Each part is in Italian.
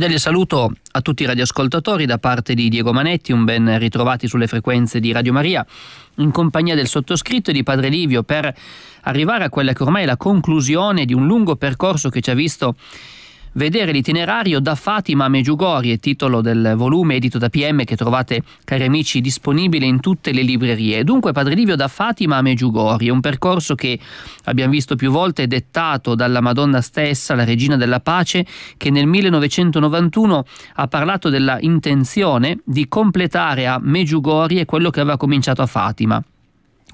cordiale saluto a tutti i radioascoltatori da parte di Diego Manetti, un ben ritrovati sulle frequenze di Radio Maria, in compagnia del sottoscritto e di Padre Livio per arrivare a quella che ormai è la conclusione di un lungo percorso che ci ha visto Vedere l'itinerario da Fatima a Meggiugorie, titolo del volume edito da PM che trovate, cari amici, disponibile in tutte le librerie. Dunque, Padre Livio da Fatima a Meggiugorie, un percorso che abbiamo visto più volte dettato dalla Madonna stessa, la Regina della Pace, che nel 1991 ha parlato della intenzione di completare a Meggiugorie quello che aveva cominciato a Fatima.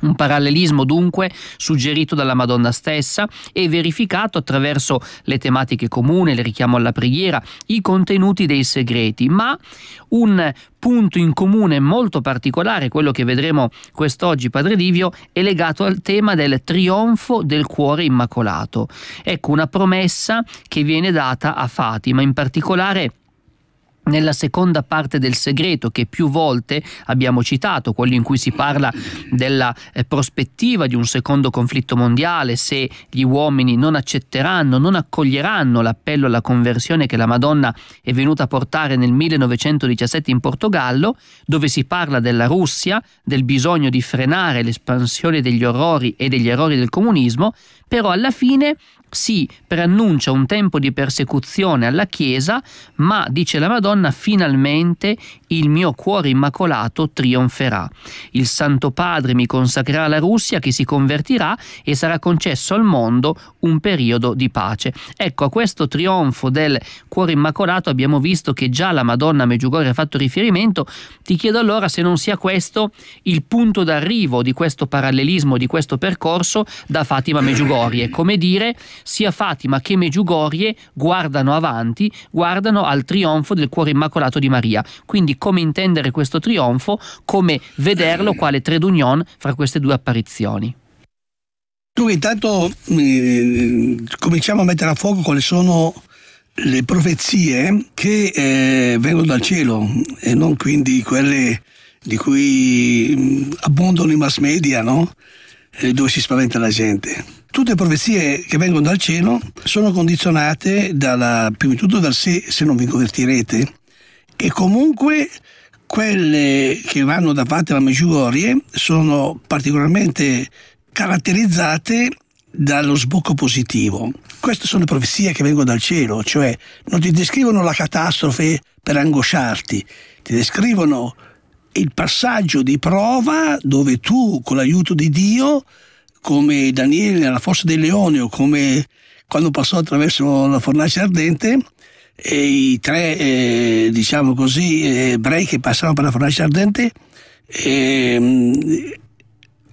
Un parallelismo dunque suggerito dalla Madonna stessa e verificato attraverso le tematiche comuni, il richiamo alla preghiera, i contenuti dei segreti, ma un punto in comune molto particolare, quello che vedremo quest'oggi, Padre Livio, è legato al tema del trionfo del cuore immacolato. Ecco una promessa che viene data a Fatima, in particolare nella seconda parte del segreto che più volte abbiamo citato, quello in cui si parla della eh, prospettiva di un secondo conflitto mondiale, se gli uomini non accetteranno, non accoglieranno l'appello alla conversione che la Madonna è venuta a portare nel 1917 in Portogallo, dove si parla della Russia, del bisogno di frenare l'espansione degli orrori e degli errori del comunismo, però alla fine si preannuncia un tempo di persecuzione alla Chiesa, ma, dice la Madonna, finalmente il mio cuore immacolato trionferà. Il Santo Padre mi consacrerà alla Russia che si convertirà e sarà concesso al mondo un periodo di pace. Ecco, a questo trionfo del cuore immacolato abbiamo visto che già la Madonna Meggiugorio ha fatto riferimento. Ti chiedo allora se non sia questo il punto d'arrivo di questo parallelismo, di questo percorso da Fatima Meggiugorie. Come dire sia Fatima che Meggiugorie guardano avanti, guardano al trionfo del cuore immacolato di Maria. Quindi come intendere questo trionfo, come vederlo quale trade union fra queste due apparizioni. Dunque intanto eh, cominciamo a mettere a fuoco quali sono le profezie che eh, vengono dal cielo e non quindi quelle di cui mm, abbondano i mass media, no? Eh, dove si spaventa la gente. Tutte le profezie che vengono dal cielo sono condizionate dalla, prima di tutto dal se, se non vi convertirete e comunque quelle che vanno da parte alla Meggiugorie sono particolarmente caratterizzate dallo sbocco positivo. Queste sono le profezie che vengono dal cielo, cioè non ti descrivono la catastrofe per angosciarti, ti descrivono il passaggio di prova dove tu, con l'aiuto di Dio, come Daniele nella fossa del leone o come quando passò attraverso la fornace ardente, i tre, eh, diciamo così, eh, ebrei che passavano per la fornace ardente, eh,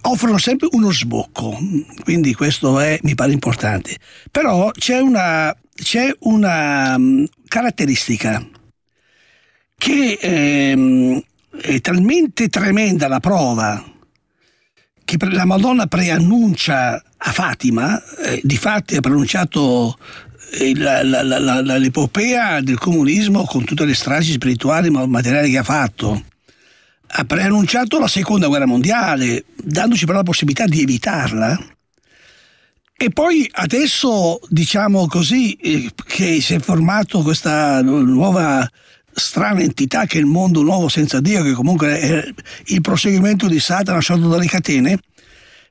offrono sempre uno sbocco, quindi questo è, mi pare importante. Però c'è una, c'è una mm, caratteristica che ehm, è talmente tremenda la prova che la Madonna preannuncia a Fatima, eh, di fatto ha pronunciato eh, l'epopea del comunismo con tutte le stragi spirituali e materiali che ha fatto. Ha preannunciato la seconda guerra mondiale, dandoci però la possibilità di evitarla. E poi adesso, diciamo così, eh, che si è formata questa nuova strana entità che è il mondo nuovo senza Dio, che comunque è il proseguimento di Satana lasciato dalle catene,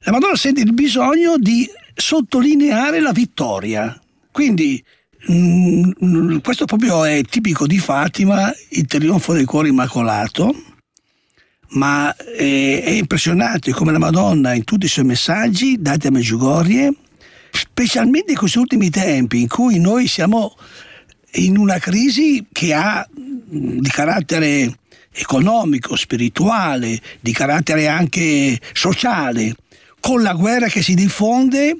la Madonna sente il bisogno di sottolineare la vittoria. Quindi mh, mm, questo proprio è tipico di Fatima, il trionfo del cuore immacolato, ma è, è impressionante come la Madonna in tutti i suoi messaggi dati a Meggiugorie, specialmente in questi ultimi tempi in cui noi siamo in una crisi che ha di carattere economico, spirituale, di carattere anche sociale, con la guerra che si diffonde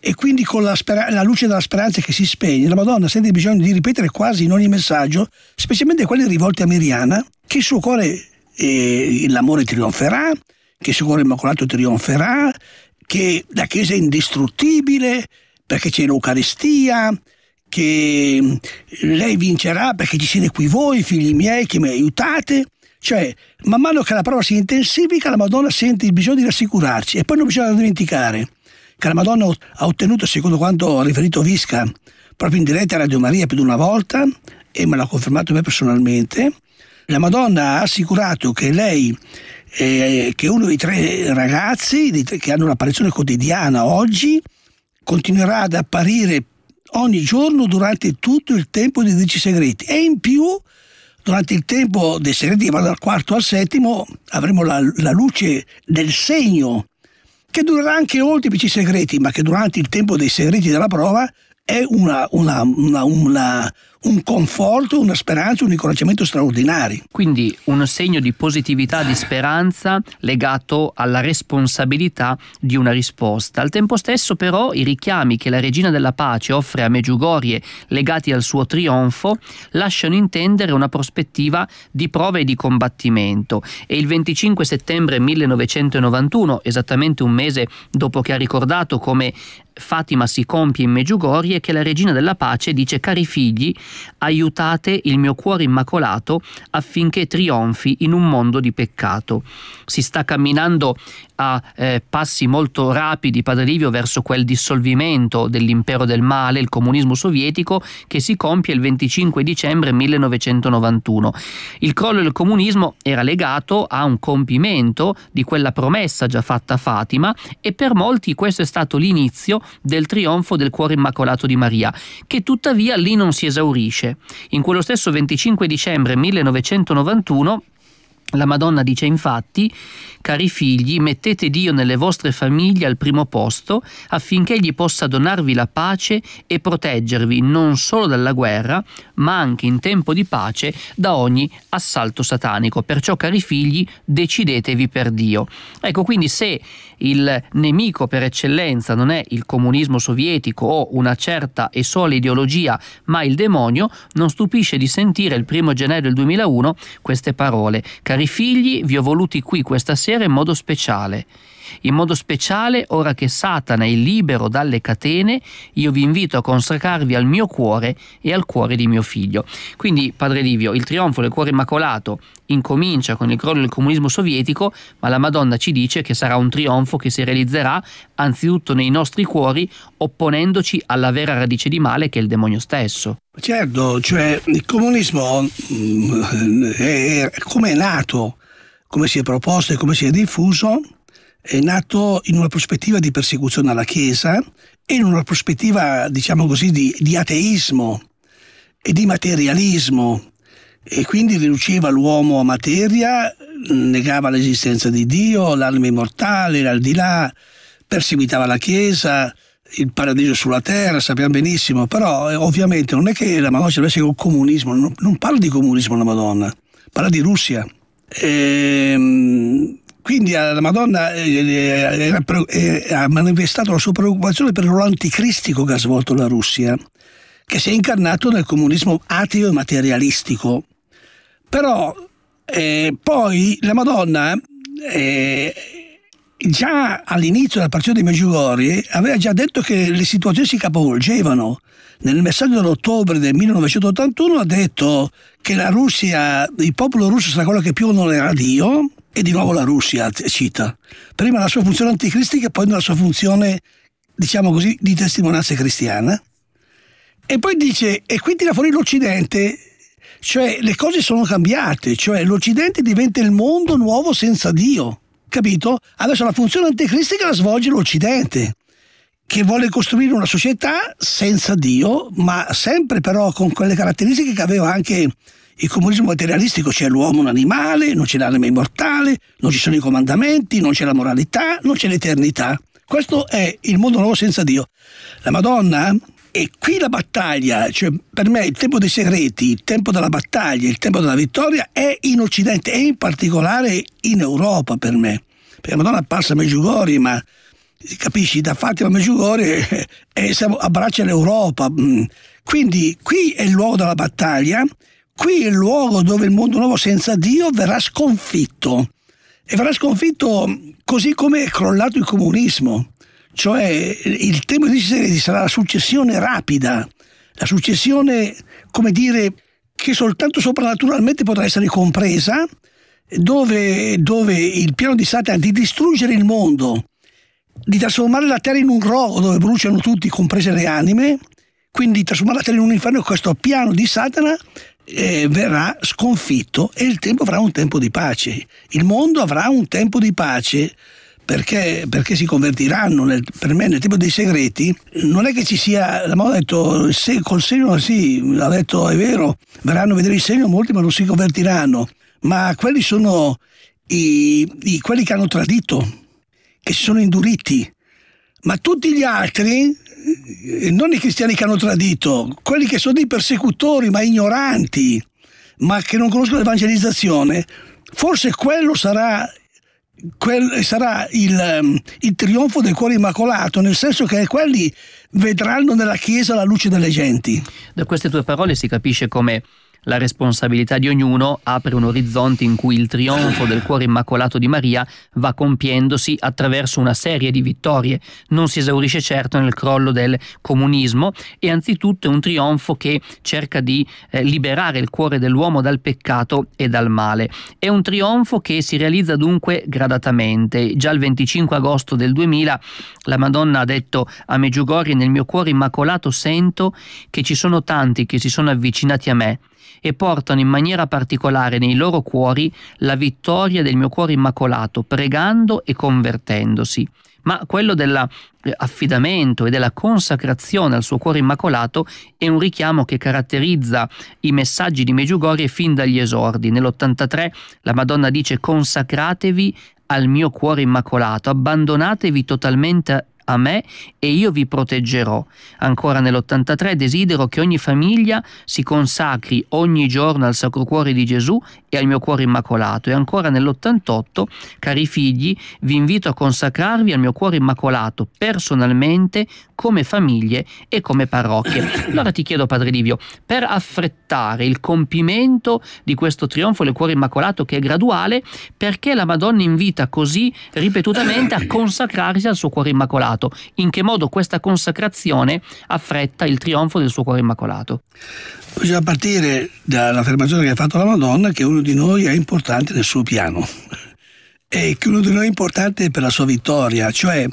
e quindi con la, spera- la, luce della speranza che si spegne, la Madonna sente bisogno di ripetere quasi in ogni messaggio, specialmente quelle rivolte a Miriana, che il suo cuore, eh, l'amore trionferà, che il suo cuore immacolato trionferà, che la Chiesa è indistruttibile perché c'è l'Eucaristia, che mm, lei vincerà perché ci siete qui voi, figli miei, che mi aiutate. Cioè, man mano che la prova si intensifica, la Madonna sente il bisogno di rassicurarci. E poi non bisogna dimenticare che la Madonna ha ottenuto, secondo quanto ha riferito Visca, proprio in diretta a Radio Maria più di una volta, e me l'ha confermato me personalmente, la Madonna ha assicurato che lei, eh, che uno dei tre ragazzi che hanno un'apparizione quotidiana oggi, continuerà ad apparire ogni giorno durante tutto il tempo dei dieci segreti e in più durante il tempo dei segreti che va dal quarto al settimo avremo la, la luce del segno che durerà anche oltre i PC segreti, ma che durante il tempo dei segreti della prova è una, una, una, un conforto, una speranza, un incoraggiamento straordinari. Quindi un segno di positività, di speranza legato alla responsabilità di una risposta. Al tempo stesso però i richiami che la regina della pace offre a Meggiugorie legati al suo trionfo lasciano intendere una prospettiva di prove e di combattimento e il 25 settembre 1991, esattamente un mese dopo che ha ricordato come Fatima si compie in Meggiugorie, che la regina della pace dice cari figli, Aiutate il mio cuore immacolato affinché trionfi in un mondo di peccato. Si sta camminando a eh, passi molto rapidi Padre Livio verso quel dissolvimento dell'impero del male, il comunismo sovietico, che si compie il 25 dicembre 1991. Il crollo del comunismo era legato a un compimento di quella promessa già fatta a Fatima e per molti questo è stato l'inizio del trionfo del cuore immacolato di Maria, che tuttavia lì non si esaurisce. In quello stesso 25 dicembre 1991 la Madonna dice infatti, cari figli, mettete Dio nelle vostre famiglie al primo posto affinché egli possa donarvi la pace e proteggervi non solo dalla guerra, ma anche in tempo di pace da ogni assalto satanico. Perciò, cari figli, decidetevi per Dio. Ecco, quindi se il nemico per eccellenza non è il comunismo sovietico o una certa e sola ideologia, ma il demonio, non stupisce di sentire il primo gennaio del 2001 queste parole. Cari cari figli, vi ho voluti qui questa sera in modo speciale. In modo speciale, ora che Satana è libero dalle catene, io vi invito a consacrarvi al mio cuore e al cuore di mio figlio. Quindi, Padre Livio, il trionfo del cuore immacolato incomincia con il crollo del comunismo sovietico, ma la Madonna ci dice che sarà un trionfo che si realizzerà anzitutto nei nostri cuori, opponendoci alla vera radice di male che è il demonio stesso. Certo, cioè il comunismo mm, è, è, come è nato, come si è proposto e come si è diffuso, è nato in una prospettiva di persecuzione alla Chiesa e in una prospettiva, diciamo così, di, di ateismo e di materialismo e quindi riduceva l'uomo a materia, negava l'esistenza di Dio, l'anima immortale, l'aldilà, perseguitava la Chiesa, il paradiso sulla terra, sappiamo benissimo, però eh, ovviamente non è che la Madonna ci avesse con comunismo, non, non, parla di comunismo la Madonna, parla di Russia. Ehm, quindi la Madonna eh, eh, eh, ha manifestato la sua preoccupazione per il ruolo anticristico che ha svolto la Russia, che si è incarnato nel comunismo ateo e materialistico. Però eh, poi la Madonna già all'inizio della partita di Meggiugorje aveva già detto che le situazioni si capovolgevano. Nel messaggio dell'ottobre del 1981 ha detto che la Russia, il popolo russo sarà quello che più onorerà Dio, e di nuovo la Russia cita, prima la sua funzione anticristica, e poi la sua funzione, diciamo così, di testimonianza cristiana. E poi dice, e qui tira fuori l'Occidente, cioè le cose sono cambiate, cioè l'Occidente diventa il mondo nuovo senza Dio, capito? Adesso la funzione anticristica la svolge l'Occidente che vuole costruire una società senza Dio, ma sempre però con quelle caratteristiche che aveva anche il comunismo materialistico c'è l'uomo un animale, non c'è l'anima immortale, non ci sono i comandamenti, non c'è la moralità, non c'è l'eternità. Questo è il mondo nuovo senza Dio. La Madonna e qui la battaglia, cioè per me il tempo dei segreti, il tempo della battaglia, il tempo della vittoria è in Occidente e in particolare in Europa per me. Perché la Madonna è apparsa a Meggiugori, ma capisci, da Fatima a Meggiugori e eh, siamo, abbraccia l'Europa. Mm. Quindi qui è il luogo della battaglia Qui è il luogo dove il mondo nuovo senza Dio verrà sconfitto. E verrà sconfitto così come è crollato il comunismo. Cioè il tema di Siredi sarà la successione rapida, la successione, come dire, che soltanto soprannaturalmente potrà essere compresa, dove, dove il piano di Satana di distruggere il mondo, di trasformare la terra in un rogo dove bruciano tutti, comprese le anime, quindi trasformare la terra in un inferno, questo piano di Satana eh, verrà sconfitto e il tempo avrà un tempo di pace. Il mondo avrà un tempo di pace perché, perché si convertiranno nel, per me nel tempo dei segreti. Non è che ci sia, la detto se, col segno sì, ha detto è vero, verranno a vedere il segno molti ma non si convertiranno, ma quelli sono i, i quelli che hanno tradito, che si sono induriti, ma tutti gli altri eh, non i cristiani che hanno tradito, quelli che sono dei persecutori ma ignoranti, ma che non conoscono l'evangelizzazione, forse quello sarà, quel, sarà il, ehm, il, trionfo del cuore immacolato, nel senso che quelli vedranno nella Chiesa la luce delle genti. Da queste tue parole si capisce come la responsabilità di ognuno apre un orizzonte in cui il trionfo del cuore immacolato di Maria va compiendosi attraverso una serie di vittorie. Non si esaurisce certo nel crollo del comunismo e anzitutto è un trionfo che cerca di eh, liberare il cuore dell'uomo dal peccato e dal male. È un trionfo che si realizza dunque gradatamente. Già il 25 agosto del 2000 la Madonna ha detto a Meggiugorje nel mio cuore immacolato sento che ci sono tanti che si sono avvicinati a me e portano in maniera particolare nei loro cuori la vittoria del mio cuore immacolato, pregando e convertendosi. Ma quello dell'affidamento eh, e della consacrazione al suo cuore immacolato è un richiamo che caratterizza i messaggi di Meggiugorie fin dagli esordi. Nell'83 la Madonna dice consacratevi al mio cuore immacolato, abbandonatevi totalmente a me e io vi proteggerò. Ancora nell'83 desidero che ogni famiglia si consacri ogni giorno al Sacro Cuore di Gesù e al mio cuore immacolato. E ancora nell'88, cari figli, vi invito a consacrarvi al mio cuore immacolato personalmente, come famiglie e come parrocchie. Allora ti chiedo, Padre Livio, per affrettare il compimento di questo trionfo del cuore immacolato che è graduale, perché la Madonna invita così ripetutamente a consacrarsi al suo cuore immacolato? Immacolato, in che modo questa consacrazione affretta il trionfo del suo cuore immacolato. Bisogna partire dall'affermazione che ha fatto la Madonna che uno di noi è importante nel suo piano e che uno di noi è importante per la sua vittoria, cioè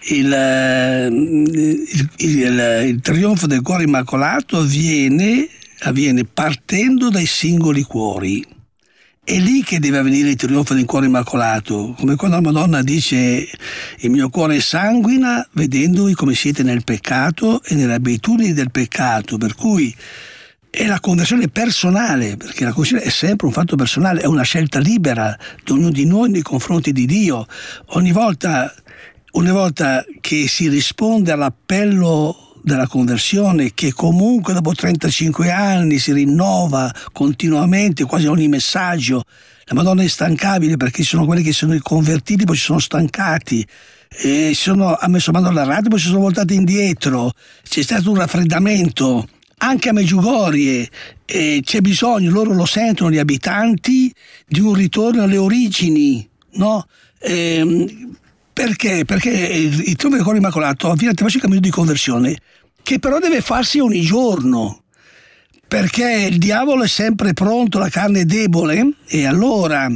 il, il, il, il trionfo del cuore immacolato avviene, avviene partendo dai singoli cuori è lì che deve avvenire il trionfo del cuore immacolato, come quando la Madonna dice il mio cuore sanguina vedendovi come siete nel peccato e nelle abitudini del peccato, per cui è la conversione personale, perché la conversione è sempre un fatto personale, è una scelta libera di ognuno di noi nei confronti di Dio. Ogni volta, ogni volta che si risponde all'appello della conversione che comunque dopo 35 anni si rinnova continuamente, quasi ogni messaggio. La Madonna è stancabile perché ci sono quelli che sono convertiti, poi si sono stancati e si sono ammesso mano alla radio, poi si sono voltati indietro, c'è stato un raffreddamento. Anche a Meggiugorie eh, c'è bisogno, loro lo sentono gli abitanti, di un ritorno alle origini, no? Eh, perché? Perché il trono del cuore immacolato avviene attraverso 35 minuti di conversione che però deve farsi ogni giorno, perché il diavolo è sempre pronto, la carne è debole, e allora,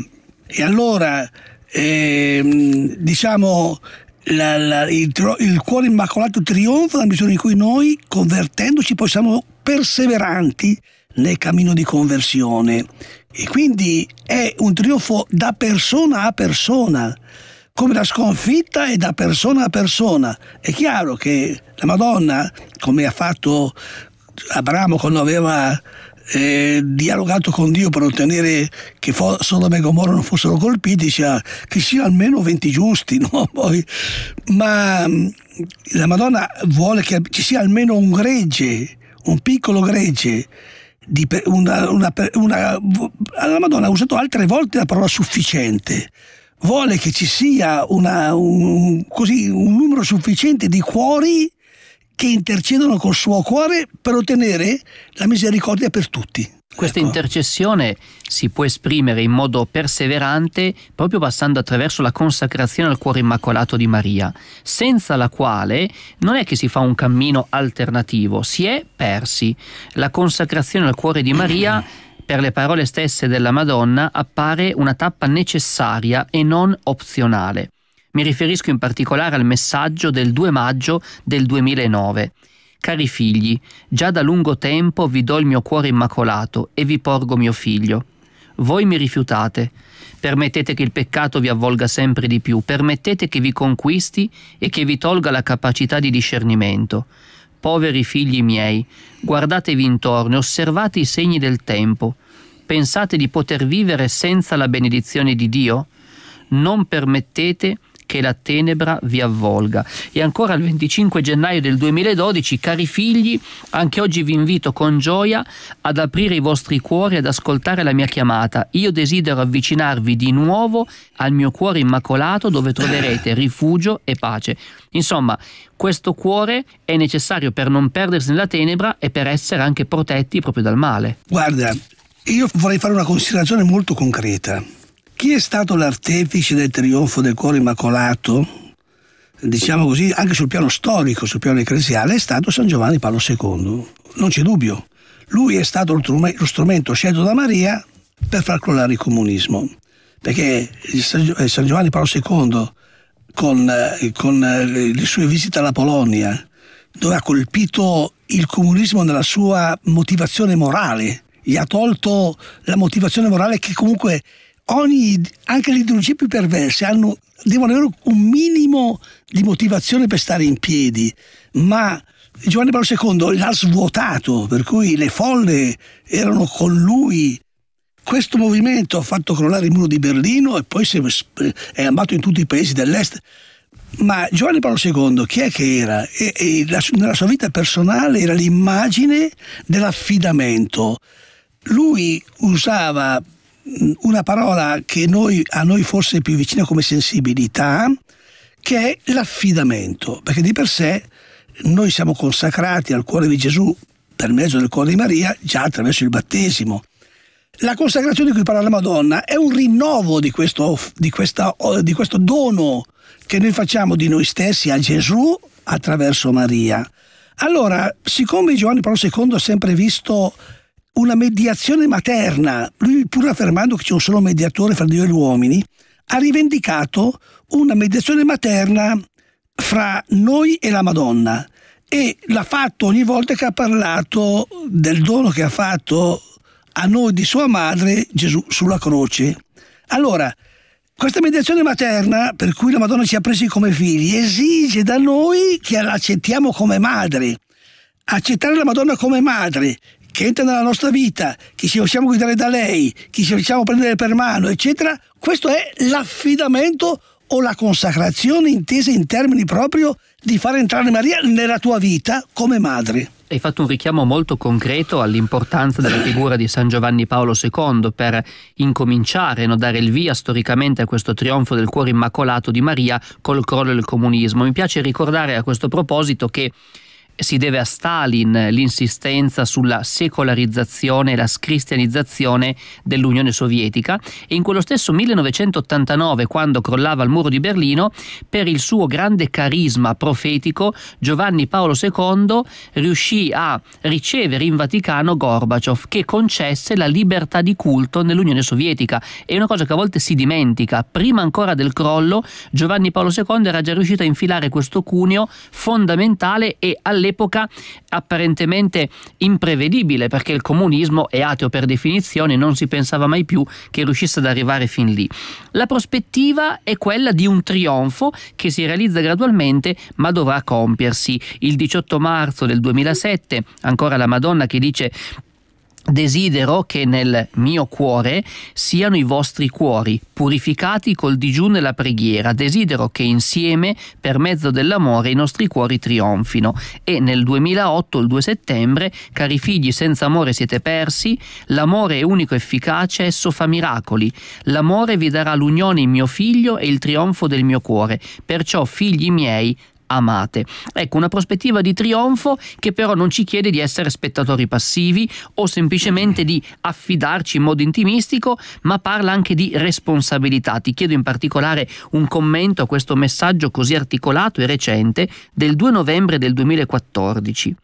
e allora ehm, diciamo, la, la, il, il, cuore immacolato trionfa nella misura in cui noi, convertendoci, poi siamo perseveranti nel cammino di conversione. E quindi è un trionfo da persona a persona come la sconfitta è da persona a persona. È chiaro che la Madonna, come ha fatto Abramo quando aveva eh, dialogato con Dio per ottenere che fo- Sodoma e Gomorra non fossero colpiti, diceva ah, che siano almeno 20 giusti, no? Poi, ma mm, la Madonna vuole che ci sia almeno un gregge, un piccolo gregge. Una, una, una, la Madonna ha usato altre volte la parola sufficiente vuole che ci sia una, un, così, un numero sufficiente di cuori che intercedono col suo cuore per ottenere la misericordia per tutti. Questa ecco. intercessione si può esprimere in modo perseverante proprio passando attraverso la consacrazione al cuore immacolato di Maria, senza la quale non è che si fa un cammino alternativo, si è persi. La consacrazione al cuore di Maria per le parole stesse della Madonna, appare una tappa necessaria e non opzionale. Mi riferisco in particolare al messaggio del 2 maggio del 2009. Cari figli, già da lungo tempo vi do il mio cuore immacolato e vi porgo mio figlio. Voi mi rifiutate. Permettete che il peccato vi avvolga sempre di più, permettete che vi conquisti e che vi tolga la capacità di discernimento. Poveri figli miei, guardatevi intorno, osservate i segni del tempo pensate di poter vivere senza la benedizione di Dio? Non permettete che la tenebra vi avvolga. E ancora il 25 gennaio del 2012, cari figli, anche oggi vi invito con gioia ad aprire i vostri cuori ad ascoltare la mia chiamata. Io desidero avvicinarvi di nuovo al mio cuore immacolato dove troverete rifugio e pace. Insomma, questo cuore è necessario per non perdersi nella tenebra e per essere anche protetti proprio dal male. Guarda, io vorrei fare una considerazione molto concreta. Chi è stato l'artefice del trionfo del cuore immacolato, diciamo così, anche sul piano storico, sul piano ecclesiale, è stato San Giovanni Paolo II. Non c'è dubbio. Lui è stato lo strumento scelto da Maria per far crollare il comunismo. Perché eh, San Giovanni Paolo II, con, eh, con eh, le sue visite alla Polonia, dove ha colpito il comunismo nella sua motivazione morale, gli ha tolto la motivazione morale che comunque ogni, anche le ideologie più perverse hanno, devono avere un minimo di motivazione per stare in piedi, ma Giovanni Paolo II l'ha svuotato, per cui le folle erano con lui. Questo movimento ha fatto crollare il muro di Berlino e poi è andato in tutti i paesi dell'est. Ma Giovanni Paolo II chi è che era? E, e nella sua vita personale era l'immagine dell'affidamento, lui usava una parola che noi, a noi forse è più vicina come sensibilità, che è l'affidamento, perché di per sé noi siamo consacrati al cuore di Gesù per mezzo del cuore di Maria già attraverso il battesimo. La consacrazione di cui parla la Madonna è un rinnovo di questo, di questa, di questo dono che noi facciamo di noi stessi a Gesù attraverso Maria. Allora, siccome Giovanni Paolo II ha sempre visto una mediazione materna, lui pur affermando che c'è un solo mediatore fra Dio e gli uomini, ha rivendicato una mediazione materna fra noi e la Madonna e l'ha fatto ogni volta che ha parlato del dono che ha fatto a noi di sua madre Gesù sulla croce. Allora, questa mediazione materna, per cui la Madonna ci ha presi come figli, esige da noi che la accettiamo come madre. Accettare la Madonna come madre che entra nella nostra vita, che ci facciamo guidare da lei, che ci facciamo prendere per mano, eccetera, questo è l'affidamento o la consacrazione intesa in termini proprio di far entrare Maria nella tua vita come madre. Hai fatto un richiamo molto concreto all'importanza della figura di San Giovanni Paolo II per incominciare, no, dare il via storicamente a questo trionfo del cuore immacolato di Maria col crollo del comunismo. Mi piace ricordare a questo proposito che si deve a Stalin l'insistenza sulla secolarizzazione e la scristianizzazione dell'Unione Sovietica e in quello stesso 1989, quando crollava il muro di Berlino, per il suo grande carisma profetico, Giovanni Paolo II riuscì a ricevere in Vaticano Gorbaciov che concesse la libertà di culto nell'Unione Sovietica. È una cosa che a volte si dimentica. Prima ancora del crollo, Giovanni Paolo II era già riuscito a infilare questo cuneo fondamentale e all'epoca un'epoca apparentemente imprevedibile perché il comunismo è ateo per definizione, non si pensava mai più che riuscisse ad arrivare fin lì. La prospettiva è quella di un trionfo che si realizza gradualmente ma dovrà compiersi. Il 18 marzo del 2007, ancora la Madonna che dice Desidero che nel mio cuore siano i vostri cuori, purificati col digiuno e la preghiera. Desidero che insieme, per mezzo dell'amore, i nostri cuori trionfino. E nel 2008, il 2 settembre, cari figli, senza amore siete persi. L'amore è unico efficace, esso fa miracoli. L'amore vi darà l'unione in mio figlio e il trionfo del mio cuore. Perciò, figli miei, amate. Ecco, una prospettiva di trionfo che però non ci chiede di essere spettatori passivi o semplicemente di affidarci in modo intimistico, ma parla anche di responsabilità. Ti chiedo in particolare un commento a questo messaggio così articolato e recente del 2 novembre del 2014.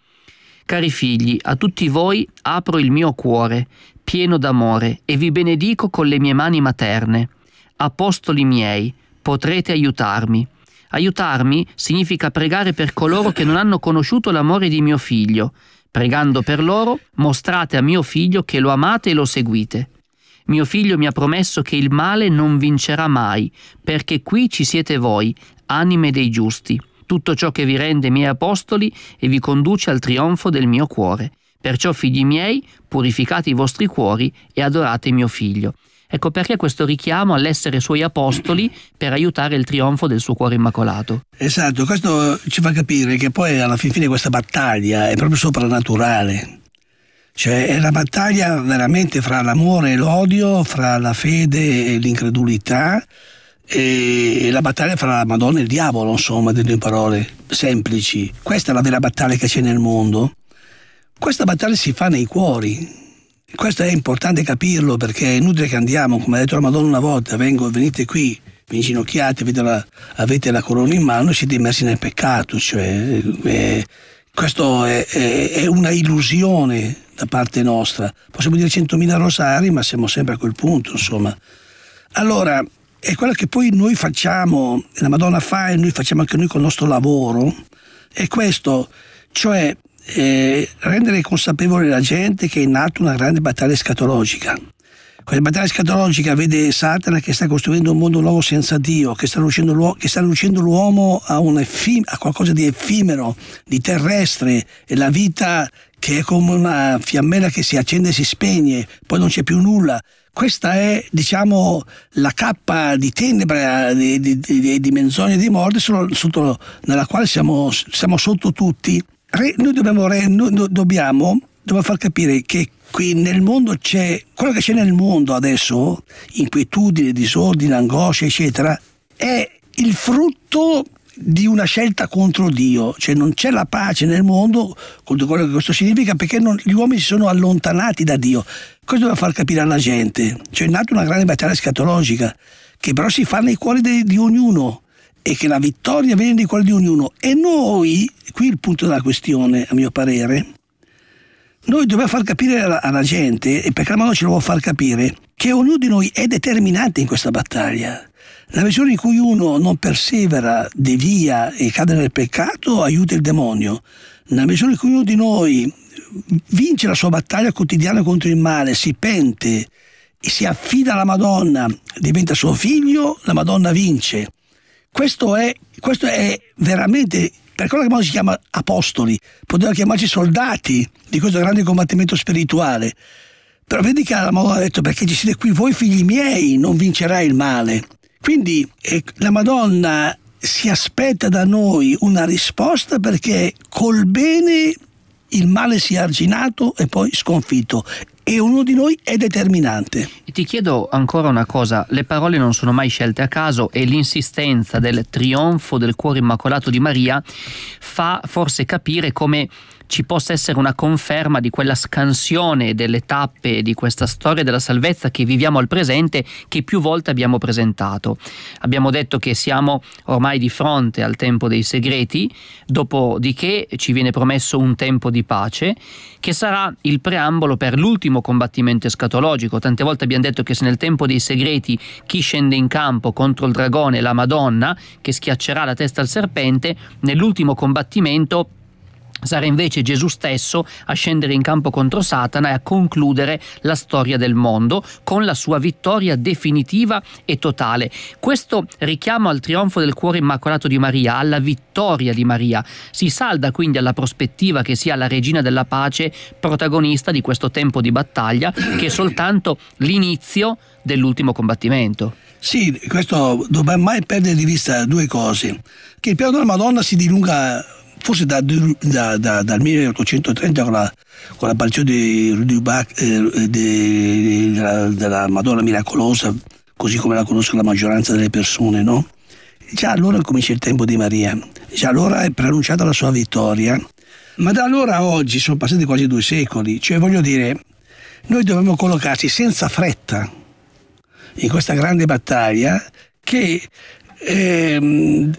Cari figli, a tutti voi apro il mio cuore, pieno d'amore, e vi benedico con le mie mani materne. Apostoli miei, potrete aiutarmi Aiutarmi significa pregare per coloro che non hanno conosciuto l'amore di mio figlio. Pregando per loro, mostrate a mio figlio che lo amate e lo seguite. Mio figlio mi ha promesso che il male non vincerà mai, perché qui ci siete voi, anime dei giusti. Tutto ciò che vi rende miei apostoli e vi conduce al trionfo del mio cuore. Perciò, figli miei, purificate i vostri cuori e adorate mio figlio. Ecco perché questo richiamo all'essere suoi apostoli per aiutare il trionfo del suo cuore immacolato. Esatto, questo ci fa capire che poi alla fine questa battaglia è proprio soprannaturale. Cioè è la battaglia veramente fra l'amore e l'odio, fra la fede e l'incredulità, e la battaglia fra la Madonna e il diavolo, insomma, delle due parole semplici. Questa è la vera battaglia che c'è nel mondo. Questa battaglia si fa nei cuori, questo è importante capirlo perché è inutile che andiamo, come ha detto la Madonna una volta, vengo, venite qui, vi inginocchiate, avete la, avete la corona in mano e siete immersi nel peccato. Cioè, eh, eh questo è, è, è, una illusione da parte nostra. Possiamo dire 100.000 rosari, ma siamo sempre a quel punto, insomma. Allora, è quello che poi noi facciamo, la Madonna fa e noi facciamo anche noi col nostro lavoro, è questo, cioè eh, rendere consapevole la gente che è nata una grande battaglia scatologica. Quella battaglia scatologica vede Satana che sta costruendo un mondo nuovo senza Dio, che sta riducendo, l'uo- l'uomo a, a qualcosa di effimero, di terrestre, e la vita che è come una fiammella che si accende e si spegne, poi non c'è più nulla. Questa è, diciamo, la cappa di tenebra, di, di, di, di menzogne e di morte, sotto, nella quale siamo, siamo sotto tutti noi dobbiamo, dobbiamo, dobbiamo far capire che qui nel mondo c'è, quello che c'è nel mondo adesso, inquietudine, disordine, angoscia, eccetera, è il frutto di una scelta contro Dio, cioè non c'è la pace nel mondo, con tutto quello che questo significa, perché non, gli uomini si sono allontanati da Dio. Questo deve far capire alla gente. Cioè è nata una grande battaglia scatologica, che però si fa nei cuori de, di ognuno e che la vittoria viene di quella di ognuno. E noi, qui il punto della questione, a mio parere, noi dobbiamo far capire alla, alla gente, e perché la ce lo vuole far capire, che ognuno di noi è determinante in questa battaglia. La misura in cui uno non persevera, devia e cade nel peccato, aiuta il demonio. La misura in cui uno di noi vince la sua battaglia quotidiana contro il male, si pente e si affida alla Madonna, diventa suo figlio, la Madonna vince questo è, questo è veramente per quello che si chiama apostoli, potevano chiamarci soldati di questo grande combattimento spirituale. Però vedi che Madonna ha detto perché ci siete qui voi figli miei, non vincerai il male. Quindi eh, la Madonna si aspetta da noi una risposta perché col bene il male sia arginato e poi sconfitto e uno di noi è determinante. Ti chiedo ancora una cosa, le parole non sono mai scelte a caso e l'insistenza del trionfo del cuore immacolato di Maria fa forse capire come ci possa essere una conferma di quella scansione delle tappe di questa storia della salvezza che viviamo al presente, che più volte abbiamo presentato. Abbiamo detto che siamo ormai di fronte al tempo dei segreti, dopodiché ci viene promesso un tempo di pace, che sarà il preambolo per l'ultimo combattimento escatologico. Tante volte abbiamo detto che se nel tempo dei segreti chi scende in campo contro il dragone e la Madonna, che schiaccerà la testa al serpente, nell'ultimo combattimento Sarà invece Gesù stesso a scendere in campo contro Satana e a concludere la storia del mondo con la sua vittoria definitiva e totale. Questo richiamo al trionfo del cuore immacolato di Maria, alla vittoria di Maria, si salda quindi alla prospettiva che sia la regina della pace protagonista di questo tempo di battaglia che è soltanto l'inizio dell'ultimo combattimento. Sì, questo dobbiamo mai perdere di vista due cose, che il piano della Madonna si dilunga forse da, da, da, dal 1830 con, la, con l'apparizione di, di Bach, eh, eh di, della, della, Madonna Miracolosa, così come la conosce la maggioranza delle persone, no? Già allora comincia il tempo di Maria, già allora è preannunciata la sua vittoria, ma da allora a oggi sono passati quasi due secoli, cioè voglio dire, noi dobbiamo collocarci senza fretta in questa grande battaglia che ehm,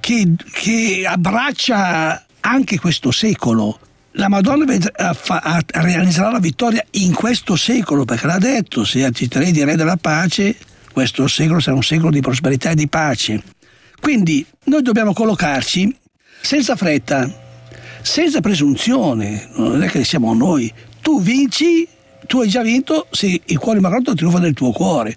che, che abbraccia anche questo secolo, la Madonna realizzerà la vittoria in questo secolo, perché l'ha detto, se accetterei di re della pace, questo secolo sarà un secolo di prosperità e di pace. Quindi noi dobbiamo collocarci senza fretta, senza presunzione, non è che siamo noi, tu vinci, tu hai già vinto se il cuore marrotto trionfa nel tuo cuore.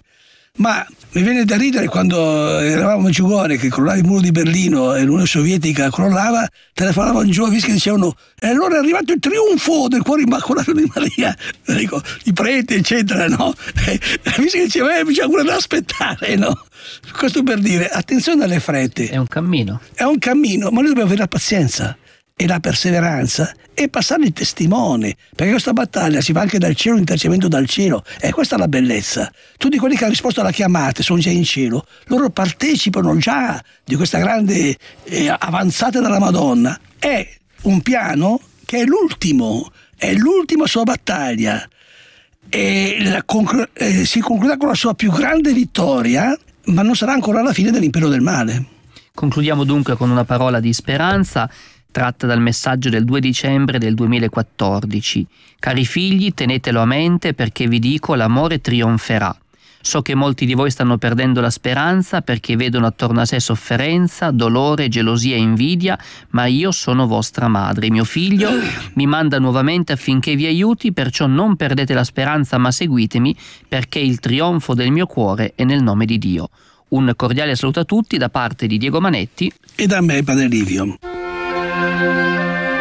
Ma mi viene da ridere quando eravamo a Giugone che crollava il muro di Berlino e l'Unione Sovietica crollava, telefonavano giù a Visca e dicevano e allora è arrivato il trionfo del cuore immacolato di Maria, dico, i preti eccetera, no? E Visca diceva eh, bisogna ancora da aspettare, no? Questo per dire attenzione alle frette. È un cammino. È un cammino, ma noi dobbiamo avere la pazienza e la perseveranza e passare il testimone, perché questa battaglia si va anche dal cielo, intercedendo dal cielo, e questa è la bellezza. Tutti quelli che hanno risposto alla chiamata sono già in cielo, loro partecipano già di questa grande eh, avanzata della Madonna. È un piano che è l'ultimo, è l'ultima sua battaglia e conclu eh, si concluderà con la sua più grande vittoria, ma non sarà ancora la fine dell'impero del male. Concludiamo dunque con una parola di speranza tratta dal messaggio del 2 dicembre del 2014. Cari figli, tenetelo a mente perché vi dico l'amore trionferà. So che molti di voi stanno perdendo la speranza perché vedono attorno a sé sofferenza, dolore, gelosia e invidia, ma io sono vostra madre. Mio figlio mi manda nuovamente affinché vi aiuti, perciò non perdete la speranza ma seguitemi perché il trionfo del mio cuore è nel nome di Dio. Un cordiale saluto a tutti da parte di Diego Manetti e da me, Padre Livio. Música